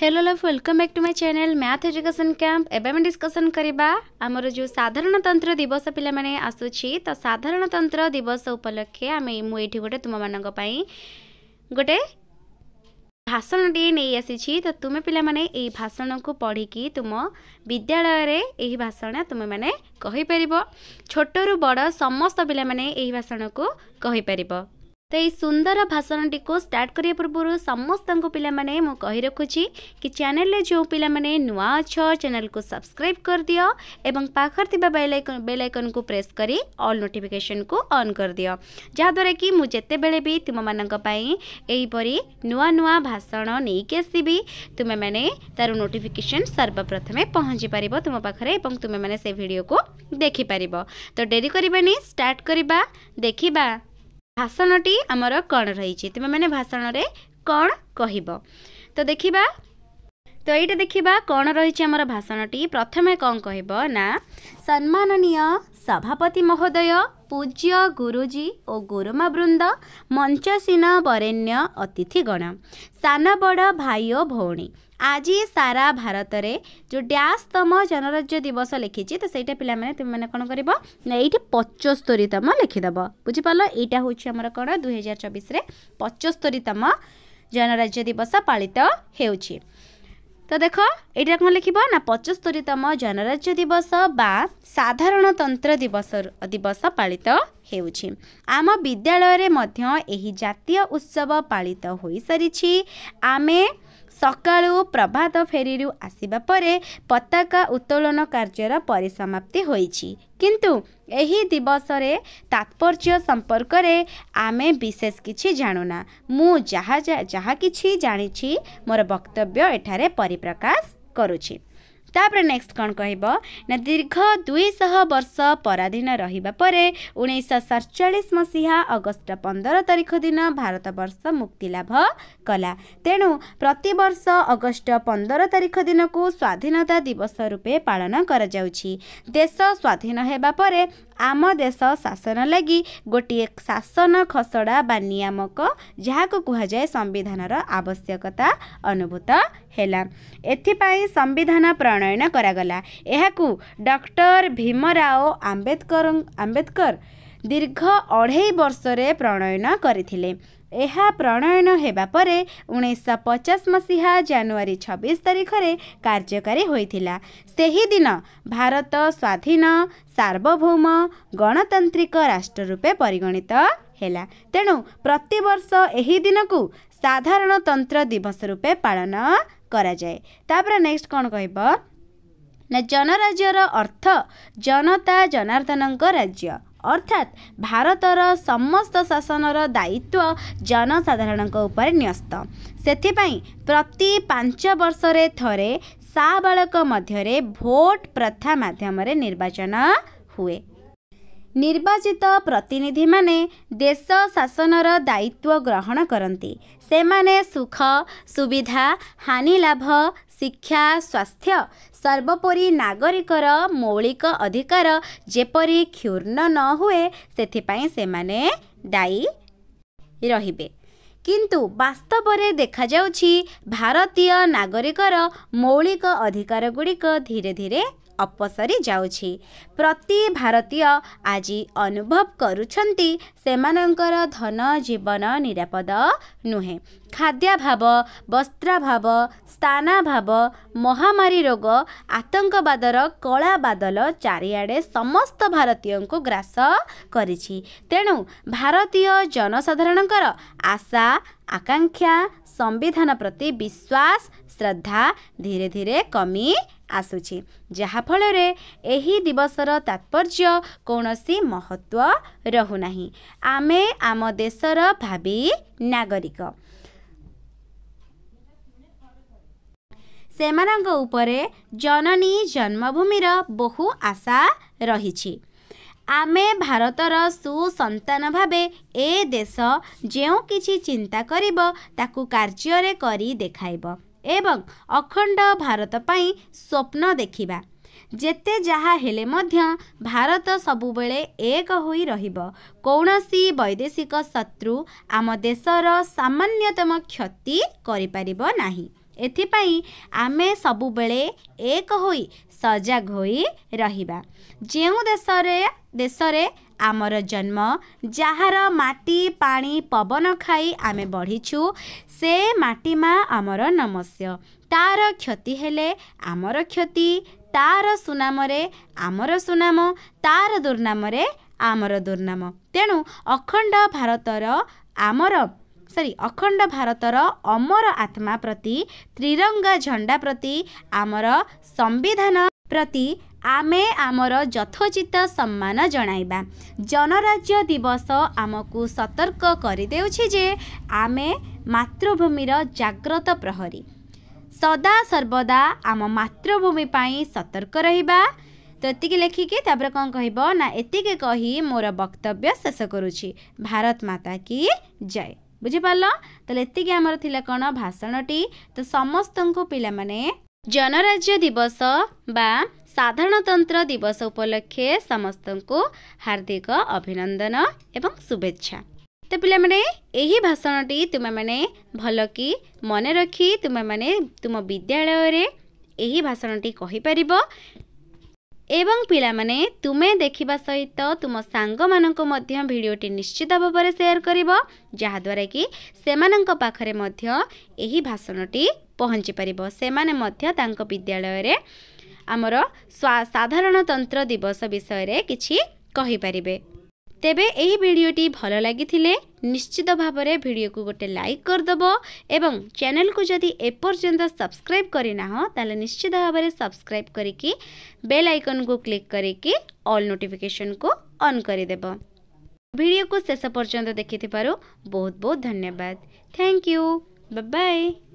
hello love welcome back to my channel math education camp ଏବେ ଆମେ discussion କରିବା ଆମର ଯେଉଁ ସାଧାରଣତନ୍ତ୍ର ଦିବସ ପିଲାମାନେ ଆସୁଛି ତ ସାଧାରଣତନ୍ତ୍ର ଦିବସ ଉପଲକ୍ଷେ ଆମେ ମୁଁ ଏଇଠି ଗୋଟେ ତୁମମାନଙ୍କ ପାଇଁ ଗୋଟେ ଭାଷଣଟିଏ ନେଇ ଆସିଛି ତ ତୁମେ ପିଲାମାନେ ଏଇ ଭାଷଣକୁ ପଢ଼ିକି ତୁମ ବିଦ୍ୟାଳୟରେ ଏହି ଭାଷଣ ତୁମେମାନେ କହିପାରିବ ଛୋଟରୁ ବଡ଼ ସମସ୍ତ ପିଲାମାନେ ଏହି ଭାଷଣକୁ କହିପାରିବ तो यही सुंदर भाषण टी स्टार्ट करने पूर्व समस्त पाने रखुची कि चेल जो पाने नुआ अच्छ चेल को सब्सक्राइब कर दियो एवं पाखर थी बेल बेल आइकन को प्रेस करी ऑल नोटिफिकेशन को ऑन कर दियो जहाद्वारा कि मुझे बेले भी तुम मानी नुआ नुआ भाषण नहीं कि आसबि तुम्हें तार नोटिफिकेसन सर्वप्रथमें पहुँची पार तुम पाखे और तुम्हें से भिड को देखिपार तो डेरी करार्ट करवा देखा ଭାଷଣଟି ଆମର କ'ଣ ରହିଛି ତୁମେମାନେ ଭାଷଣରେ କ'ଣ କହିବ ତ ଦେଖିବା ତ ଏଇଟା ଦେଖିବା କ'ଣ ରହିଛି ଆମର ଭାଷଣଟି ପ୍ରଥମେ କ'ଣ କହିବ ନା ସମ୍ମାନନୀୟ ସଭାପତି ମହୋଦୟ ପୂଜ୍ୟ ଗୁରୁଜୀ ଓ ଗୁରୁମା ବୃନ୍ଦ ମଞ୍ଚସୀନ ବରେଣ୍ୟ ଅତିଥିଗଣ ସାନ ବଡ଼ ଭାଇ ଓ ଭଉଣୀ ଆଜି ସାରା ଭାରତରେ ଯେଉଁ ଡ୍ୟାସ୍ତମ ଜନରାଜ୍ୟ ଦିବସ ଲେଖିଛି ତ ସେଇଟା ପିଲାମାନେ ତୁମେମାନେ କ'ଣ କରିବ ନା ଏଇଠି ପଞ୍ଚସ୍ତରୀତମ ଲେଖିଦେବ ବୁଝିପାରିଲ ଏଇଟା ହେଉଛି ଆମର କ'ଣ ଦୁଇହଜାର ଚବିଶରେ ପଞ୍ଚସ୍ତରୀତମ ଜନରାଜ୍ୟ ଦିବସ ପାଳିତ ହେଉଛି ତ ଦେଖ ଏଇଟା କ'ଣ ଲେଖିବ ନା ପଞ୍ଚସ୍ତରୀତମ ଜନରାଜ୍ୟ ଦିବସ ବା ସାଧାରଣତନ୍ତ୍ର ଦିବସ ଦିବସ ପାଳିତ ହେଉଛି ଆମ ବିଦ୍ୟାଳୟରେ ମଧ୍ୟ ଏହି ଜାତୀୟ ଉତ୍ସବ ପାଳିତ ହୋଇସାରିଛି ଆମେ ସକାଳୁ ପ୍ରଭାତ ଫେରିରୁ ଆସିବା ପରେ ପତାକା ଉତ୍ତୋଳନ କାର୍ଯ୍ୟର ପରିସମାପ୍ତି ହୋଇଛି କିନ୍ତୁ ଏହି ଦିବସରେ ତାତ୍ପର୍ଯ୍ୟ ସମ୍ପର୍କରେ ଆମେ ବିଶେଷ କିଛି ଜାଣୁନା ମୁଁ ଯାହା ଯାହା କିଛି ଜାଣିଛି ମୋର ବକ୍ତବ୍ୟ ଏଠାରେ ପରିପ୍ରକାଶ କରୁଛି ତାପରେ ନେକ୍ସଟ କ'ଣ କହିବ ନା ଦୀର୍ଘ ଦୁଇଶହ ବର୍ଷ ପରାଧୀନ ରହିବା ପରେ ଉଣେଇଶହ ସତଚାଳିଶ ମସିହା ଅଗଷ୍ଟ ପନ୍ଦର ତାରିଖ ଦିନ ଭାରତବର୍ଷ ମୁକ୍ତିଲାଭ କଲା ତେଣୁ ପ୍ରତିବର୍ଷ ଅଗଷ୍ଟ ପନ୍ଦର ତାରିଖ ଦିନକୁ ସ୍ୱାଧୀନତା ଦିବସ ରୂପେ ପାଳନ କରାଯାଉଛି ଦେଶ ସ୍ୱାଧୀନ ହେବା ପରେ ଆମ ଦେଶ ଶାସନ ଲାଗି ଗୋଟିଏ ଶାସନ ଖସଡ଼ା ବା ନିୟାମକ ଯାହାକୁ କୁହାଯାଏ ସମ୍ବିଧାନର ଆବଶ୍ୟକତା ଅନୁଭୂତ ହେଲା ଏଥିପାଇଁ ସମ୍ବିଧାନ ପ୍ରଣୟନ କରାଗଲା ଏହାକୁ ଡକ୍ଟର ଭୀମରାଓ ଆମ୍ବେଦକର ଆମ୍ବେଦକର ଦୀର୍ଘ ଅଢ଼େଇ ବର୍ଷରେ ପ୍ରଣୟନ କରିଥିଲେ ଏହା ପ୍ରଣୟନ ହେବା ପରେ ଉଣେଇଶହ ପଚାଶ ମସିହା ଜାନୁଆରୀ ଛବିଶ ତାରିଖରେ କାର୍ଯ୍ୟକାରୀ ହୋଇଥିଲା ସେହିଦିନ ଭାରତ ସ୍ୱାଧୀନ ସାର୍ବଭୌମ ଗଣତାନ୍ତ୍ରିକ ରାଷ୍ଟ୍ର ରୂପେ ପରିଗଣିତ ହେଲା ତେଣୁ ପ୍ରତିବର୍ଷ ଏହି ଦିନକୁ ସାଧାରଣତନ୍ତ୍ର ଦିବସ ରୂପେ ପାଳନ କରାଯାଏ ତାପରେ ନେକ୍ସଟ କ'ଣ କହିବ ନା ଜନରାଜ୍ୟର ଅର୍ଥ ଜନତା ଜନାର୍ଦ୍ଦନଙ୍କ ରାଜ୍ୟ ଅର୍ଥାତ୍ ଭାରତର ସମସ୍ତ ଶାସନର ଦାୟିତ୍ୱ ଜନସାଧାରଣଙ୍କ ଉପରେ ନ୍ୟସ୍ତ ସେଥିପାଇଁ ପ୍ରତି ପାଞ୍ଚ ବର୍ଷରେ ଥରେ ସା ବାଳକ ମଧ୍ୟରେ ଭୋଟ୍ ପ୍ରଥା ମାଧ୍ୟମରେ ନିର୍ବାଚନ ହୁଏ ନିର୍ବାଚିତ ପ୍ରତିନିଧିମାନେ ଦେଶ ଶାସନର ଦାୟିତ୍ୱ ଗ୍ରହଣ କରନ୍ତି ସେମାନେ ସୁଖ ସୁବିଧା ହାନି ଲାଭ ଶିକ୍ଷା ସ୍ୱାସ୍ଥ୍ୟ ସର୍ବୋପରି ନାଗରିକର ମୌଳିକ ଅଧିକାର ଯେପରି କ୍ଷୁର୍ଣ୍ଣ ନ ହୁଏ ସେଥିପାଇଁ ସେମାନେ ଦାୟୀ ରହିବେ କିନ୍ତୁ ବାସ୍ତବରେ ଦେଖାଯାଉଛି ଭାରତୀୟ ନାଗରିକର ମୌଳିକ ଅଧିକାର ଗୁଡ଼ିକ ଧୀରେ ଧୀରେ ଅପସରି ଯାଉଛି ପ୍ରତି ଭାରତୀୟ ଆଜି ଅନୁଭବ କରୁଛନ୍ତି ସେମାନଙ୍କର ଧନ ଜୀବନ ନିରାପଦ ନୁହେଁ ଖାଦ୍ୟାଭାବ ବସ୍ତ୍ରାଭାବ ସ୍ଥାନାଭାବ ମହାମାରୀ ରୋଗ ଆତଙ୍କବାଦର କଳା ବାଦଲ ଚାରିଆଡ଼େ ସମସ୍ତ ଭାରତୀୟଙ୍କୁ ଗ୍ରାସ କରିଛି ତେଣୁ ଭାରତୀୟ ଜନସାଧାରଣଙ୍କର ଆଶା ଆକାଂକ୍ଷା ସମ୍ବିଧାନ ପ୍ରତି ବିଶ୍ୱାସ ଶ୍ରଦ୍ଧା ଧୀରେ ଧୀରେ କମି ଆସୁଛି ଯାହାଫଳରେ ଏହି ଦିବସର ତାତ୍ପର୍ଯ୍ୟ କୌଣସି ମହତ୍ଵ ରହୁନାହିଁ ଆମେ ଆମ ଦେଶର ଭାବି ନାଗରିକ ସେମାନଙ୍କ ଉପରେ ଜନନୀ ଜନ୍ମଭୂମିର ବହୁ ଆଶା ରହିଛି ଆମେ ଭାରତର ସୁସନ୍ତାନ ଭାବେ ଏ ଦେଶ ଯେଉଁ କିଛି ଚିନ୍ତା କରିବ ତାକୁ କାର୍ଯ୍ୟରେ କରି ଦେଖାଇବ ଏବଂ ଅଖଣ୍ଡ ଭାରତ ପାଇଁ ସ୍ୱପ୍ନ ଦେଖିବା ଯେତେ ଯାହା ହେଲେ ମଧ୍ୟ ଭାରତ ସବୁବେଳେ ଏକ ହୋଇ ରହିବ କୌଣସି ବୈଦେଶିକ ଶତ୍ରୁ ଆମ ଦେଶର ସାମାନ୍ୟତମ କ୍ଷତି କରିପାରିବ ନାହିଁ ଏଥିପାଇଁ ଆମେ ସବୁବେଳେ ଏକ ହୋଇ ସଜାଗ ହୋଇ ରହିବା ଯେଉଁ ଦେଶରେ ଦେଶରେ ଆମର ଜନ୍ମ ଯାହାର ମାଟି ପାଣି ପବନ ଖାଇ ଆମେ ବଢ଼ିଛୁ ସେ ମାଟି ମା ଆମର ନମସ୍ୟ ତାର କ୍ଷତି ହେଲେ ଆମର କ୍ଷତି ତାର ସୁନାମରେ ଆମର ସୁନାମ ତାର ଦୁର୍ନାମରେ ଆମର ଦୁର୍ନାମ ତେଣୁ ଅଖଣ୍ଡ ଭାରତର ଆମର ସରି ଅଖଣ୍ଡ ଭାରତର ଅମର ଆତ୍ମା ପ୍ରତି ତ୍ରିରଙ୍ଗା ଝଣ୍ଡା ପ୍ରତି ଆମର ସମ୍ବିଧାନ ପ୍ରତି ଆମେ ଆମର ଯଥୋଚିତ ସମ୍ମାନ ଜଣାଇବା ଜନରାଜ୍ୟ ଦିବସ ଆମକୁ ସତର୍କ କରିଦେଉଛି ଯେ ଆମେ ମାତୃଭୂମିର ଜାଗ୍ରତ ପ୍ରହରୀ ସଦା ସର୍ବଦା ଆମ ମାତୃଭୂମି ପାଇଁ ସତର୍କ ରହିବା ତ ଏତିକି ଲେଖିକି ତାପରେ କ'ଣ କହିବ ନା ଏତିକି କହି ମୋର ବକ୍ତବ୍ୟ ଶେଷ କରୁଛି ଭାରତ ମାତା କି ଜୟ ବୁଝିପାରିଲ ତାହେଲେ ଏତିକି ଆମର ଥିଲା କ'ଣ ଭାଷଣଟି ତ ସମସ୍ତଙ୍କୁ ପିଲାମାନେ ଜନରାଜ୍ୟ ଦିବସ ବା ସାଧାରଣତନ୍ତ୍ର ଦିବସ ଉପଲକ୍ଷେ ସମସ୍ତଙ୍କୁ ହାର୍ଦ୍ଦିକ ଅଭିନନ୍ଦନ ଏବଂ ଶୁଭେଚ୍ଛା ତ ପିଲାମାନେ ଏହି ଭାଷଣଟି ତୁମେମାନେ ଭଲକି ମନେ ରଖି ତୁମେମାନେ ତୁମ ବିଦ୍ୟାଳୟରେ ଏହି ଭାଷଣଟି କହିପାରିବ ଏବଂ ପିଲାମାନେ ତୁମେ ଦେଖିବା ସହିତ ତୁମ ସାଙ୍ଗମାନଙ୍କୁ ମଧ୍ୟ ଭିଡ଼ିଓଟି ନିଶ୍ଚିତ ଭାବରେ ସେୟାର କରିବ ଯାହାଦ୍ୱାରା କି ସେମାନଙ୍କ ପାଖରେ ମଧ୍ୟ ଏହି ଭାଷଣଟି ପହଞ୍ଚିପାରିବ ସେମାନେ ମଧ୍ୟ ତାଙ୍କ ବିଦ୍ୟାଳୟରେ ଆମର ସାଧାରଣତନ୍ତ୍ର ଦିବସ ବିଷୟରେ କିଛି କହିପାରିବେ ତେବେ ଏହି ଭିଡ଼ିଓଟି ଭଲ ଲାଗିଥିଲେ ନିଶ୍ଚିତ ଭାବରେ ଭିଡ଼ିଓକୁ ଗୋଟେ ଲାଇକ୍ କରିଦେବ ଏବଂ ଚ୍ୟାନେଲକୁ ଯଦି ଏପର୍ଯ୍ୟନ୍ତ ସବସ୍କ୍ରାଇବ୍ କରିନାହଁ ତାହେଲେ ନିଶ୍ଚିତ ଭାବରେ ସବସ୍କ୍ରାଇବ୍ କରିକି ବେଲ୍ ଆଇକନ୍କୁ କ୍ଲିକ୍ କରିକି ଅଲ୍ ନୋଟିଫିକେସନ୍କୁ ଅନ୍ କରିଦେବ ଭିଡ଼ିଓକୁ ଶେଷ ପର୍ଯ୍ୟନ୍ତ ଦେଖିଥିବାରୁ ବହୁତ ବହୁତ ଧନ୍ୟବାଦ ଥ୍ୟାଙ୍କ ୟୁ ବାଏ